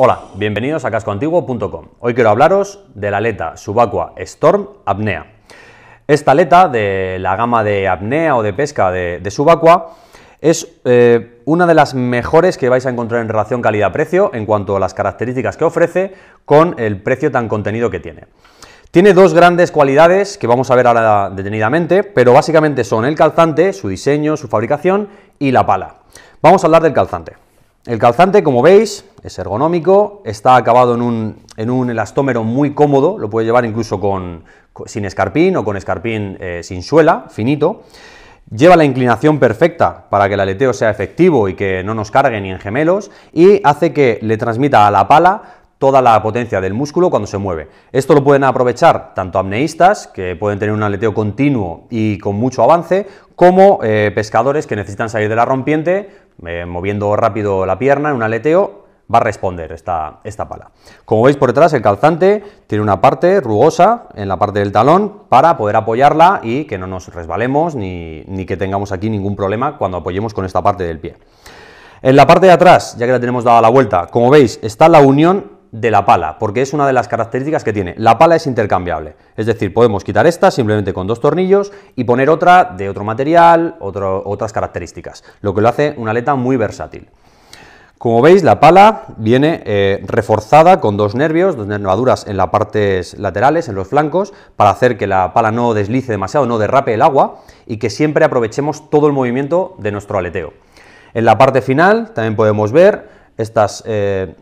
Hola, bienvenidos a cascoantiguo.com. Hoy quiero hablaros de la aleta subacua Storm Apnea. Esta aleta de la gama de apnea o de pesca de, de subacua es eh, una de las mejores que vais a encontrar en relación calidad-precio en cuanto a las características que ofrece con el precio tan contenido que tiene. Tiene dos grandes cualidades que vamos a ver ahora detenidamente, pero básicamente son el calzante, su diseño, su fabricación y la pala. Vamos a hablar del calzante. El calzante, como veis, es ergonómico, está acabado en un, elastómero muy cómodo, lo puede llevar incluso con, sin escarpín o con escarpín eh, sin suela, finito. Lleva la inclinación perfecta para que el aleteo sea efectivo y que no nos cargue ni en gemelos y hace que le transmita a la pala toda la potencia del músculo cuando se mueve. Esto lo pueden aprovechar tanto amneístas que pueden tener un aleteo continuo y con mucho avance, como eh, pescadores que necesitan salir de la rompiente, eh, moviendo rápido la pierna en un aleteo, va a responder esta, esta pala. Como veis por detrás, el calzante tiene una parte rugosa en la parte del talón para poder apoyarla y que no nos resbalemos ni, ni que tengamos aquí ningún problema cuando apoyemos con esta parte del pie. En la parte de atrás, ya que la tenemos dada la vuelta, como veis, está la unión de la pala, porque es una de las características que tiene. La pala es intercambiable, es decir, podemos quitar esta simplemente con dos tornillos y poner otra de otro material, otras características, lo que lo hace una aleta muy versátil. Como veis, la pala viene eh, reforzada con dos nervios, dos nervaduras en las partes laterales, en los flancos, para hacer que la pala no deslice demasiado, no derrape el agua y que siempre aprovechemos todo el movimiento de nuestro aleteo. En la parte final también podemos ver estas eh,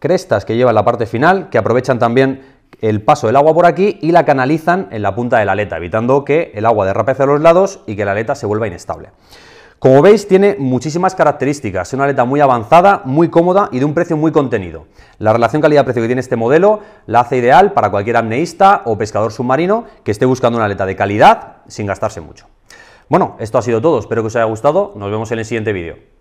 crestas que lleva en la parte final, que aprovechan también el paso del agua por aquí y la canalizan en la punta de la aleta, evitando que el agua derrape hacia los lados y que la aleta se vuelva inestable. Como veis, tiene muchísimas características. Es una aleta muy avanzada, muy cómoda y de un precio muy contenido. La relación calidad-precio que tiene este modelo la hace ideal para cualquier amneísta o pescador submarino que esté buscando una aleta de calidad sin gastarse mucho. Bueno, esto ha sido todo. Espero que os haya gustado. Nos vemos en el siguiente vídeo.